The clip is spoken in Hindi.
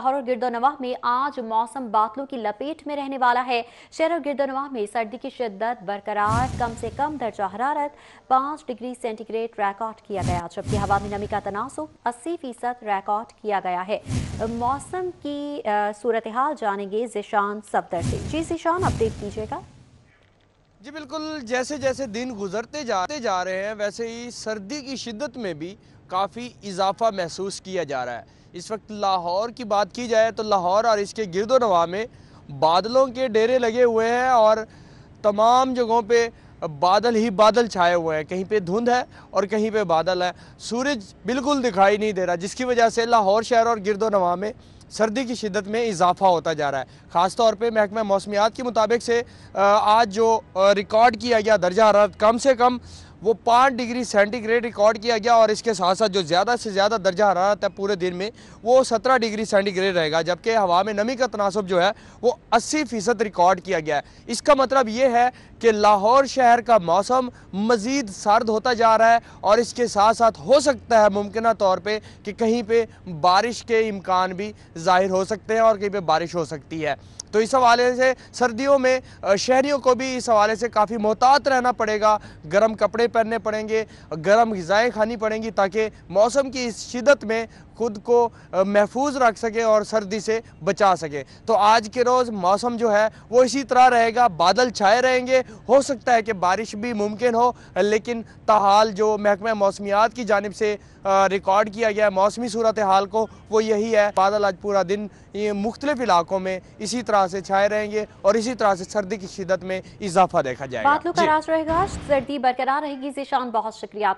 शहर और गिरदोनवाह में आज मौसम बादलों की लपेट में रहने वाला है शहर और गिरदोनवाह में सर्दी की शिद्दत बरकरार कम से कम दर्जा हरारत पाँच डिग्री सेंटीग्रेड रिकॉर्ड किया गया जबकि हवा में नमी का तनासुब अस्सी फीसद रिकॉर्ड किया गया है मौसम की सूरत हाल जानेंगे जिशान सफदर से जी जिशान अपडेट कीजिएगा जी बिल्कुल जैसे जैसे दिन गुजरते जाते जा रहे हैं वैसे ही सर्दी की शिद्दत में भी काफ़ी इजाफा महसूस किया जा रहा है इस वक्त लाहौर की बात की जाए तो लाहौर और इसके गिरदो नवा में बादलों के डेरे लगे हुए हैं और तमाम जगहों पर बादल ही बादल छाए हुए हैं कहीं पे धुंध है और कहीं पे बादल है सूरज बिल्कुल दिखाई नहीं दे रहा जिसकी वजह से लाहौर शहर और गिरदो नवा में सर्दी की शिदत में इजाफा होता जा रहा है खासतौर पर महकमा मौसमियात के मुताबिक से आज जो रिकॉर्ड किया गया दर्जा हरारत कम से कम वो पाँच डिग्री सेंटीग्रेड रिकॉर्ड किया गया और इसके साथ साथ जो ज़्यादा से ज़्यादा दर्जा हरारत है पूरे दिन में वो सत्रह डिग्री सेंटीग्रेड रहेगा जबकि हवा में नमी का तनासब जो है वो अस्सी फ़ीसद रिकॉर्ड किया गया है इसका मतलब ये है कि लाहौर शहर का मौसम मज़ीद सर्द होता जा रहा है और इसके साथ साथ हो सकता है मुमकिन तौर पर कि कहीं पर बारिश के इम्कान भी ज़ाहिर हो सकते हैं और कहीं पर बारिश हो सकती है तो इस हवाले से सर्दियों में शहरीों को भी इस हवाले से काफ़ी मोहतात रहना पड़ेगा गर्म कपड़े पहनने पड़ेंगे गर्म गज़ाएँ खानी पड़ेंगी ताकि मौसम की इस शिदत में खुद को महफूज रख सके और सर्दी से बचा सके तो आज के रोज़ मौसम जो है वो इसी तरह रहेगा बादल छाए रहेंगे हो सकता है कि बारिश भी मुमकिन हो लेकिन तहाल जो महकमा मौसमियात की जानब से रिकॉर्ड किया गया मौसमी सूरत हाल को वो यही है बादल आज पूरा दिन मुख्तलिफ इलाकों में इसी तरह से छाए रहेंगे और इसी तरह से सर्दी की शिदत में इजाफा देखा जाएगा सर्दी बरकरार रहेगी ये जीशान बहुत शुक्रिया